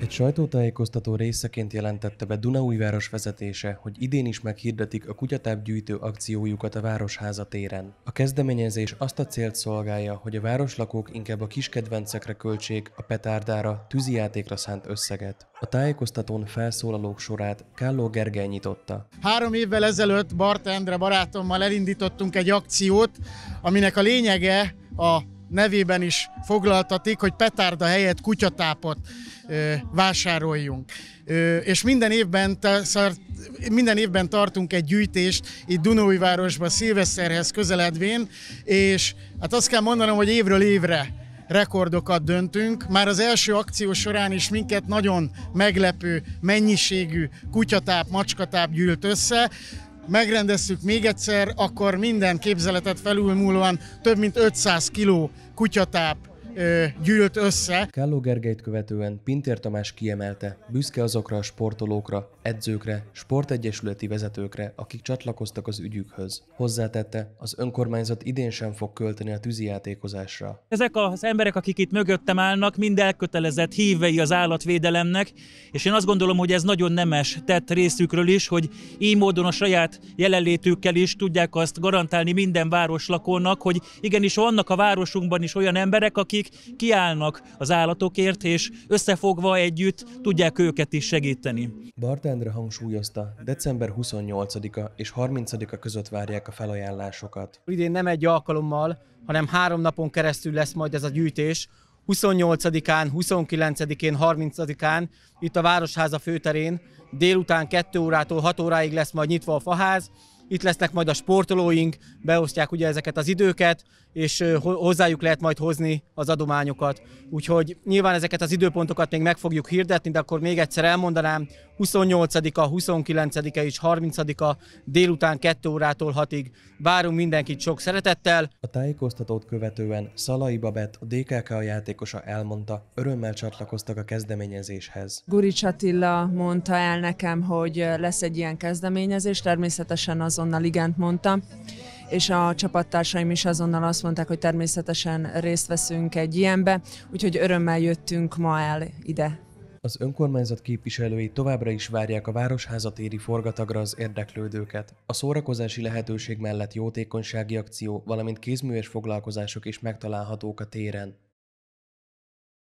Egy sajtótájékoztató részeként jelentette be Dunaújváros vezetése, hogy idén is meghirdetik a kutyatápgyűjtő akciójukat a Városháza téren. A kezdeményezés azt a célt szolgálja, hogy a városlakók inkább a kis kedvencekre költsék, a petárdára, tűzijátékra szánt összeget. A tájékoztatón felszólalók sorát Kálló Gergely nyitotta. Három évvel ezelőtt Bart Endre barátommal elindítottunk egy akciót, aminek a lényege a nevében is foglaltatik, hogy petárda helyett kutyatápot ö, vásároljunk. Ö, és minden évben, szart, minden évben tartunk egy gyűjtést itt Dunóvárosban, szilveszterhez közeledvén, és hát azt kell mondanom, hogy évről évre rekordokat döntünk. Már az első akció során is minket nagyon meglepő mennyiségű kutyatáp, macskatáp gyűlt össze megrendezzük még egyszer, akkor minden képzeletet felülmúlóan több mint 500 kiló kutyatáp ö, gyűlt össze. Kálló Gergelyt követően Pintér Tamás kiemelte, büszke azokra a sportolókra, edzőkre, sportegyesületi vezetőkre, akik csatlakoztak az ügyükhöz. Hozzátette, az önkormányzat idén sem fog költeni a tűzijátékozásra. Ezek az emberek, akik itt mögöttem állnak, mind elkötelezett hívei az állatvédelemnek, és én azt gondolom, hogy ez nagyon nemes tett részükről is, hogy így módon a saját jelenlétükkel is tudják azt garantálni minden városlakónak, hogy igenis vannak a városunkban is olyan emberek, akik akik kiállnak az állatokért, és összefogva együtt tudják őket is segíteni. Bart Endre hangsúlyozta, december 28-a és 30-a között várják a felajánlásokat. Idén nem egy alkalommal, hanem három napon keresztül lesz majd ez a gyűjtés, 28-án, 29-én, 30-án itt a Városháza főterén. Délután 2 órától 6 óráig lesz majd nyitva a faház, itt lesznek majd a sportolóink, beosztják ugye ezeket az időket, és hozzájuk lehet majd hozni az adományokat. Úgyhogy nyilván ezeket az időpontokat még meg fogjuk hirdetni, de akkor még egyszer elmondanám, 28-a, 29-e és 30-a délután 2 órától 6-ig. Várunk mindenkit sok szeretettel. A tájékoztatót követően Szalai Babett, a DKK játékosa elmondta, örömmel csatlakoztak a kezdeményezéshez. Guri Csatilla mondta el nekem, hogy lesz egy ilyen kezdeményezés, természetesen azonnal igent mondtam és a csapattársaim is azonnal azt mondták, hogy természetesen részt veszünk egy ilyenbe, úgyhogy örömmel jöttünk ma el ide az önkormányzat képviselői továbbra is várják a városházatéri forgatagra az érdeklődőket. A szórakozási lehetőség mellett jótékonysági akció, valamint kézműves foglalkozások is megtalálhatók a téren.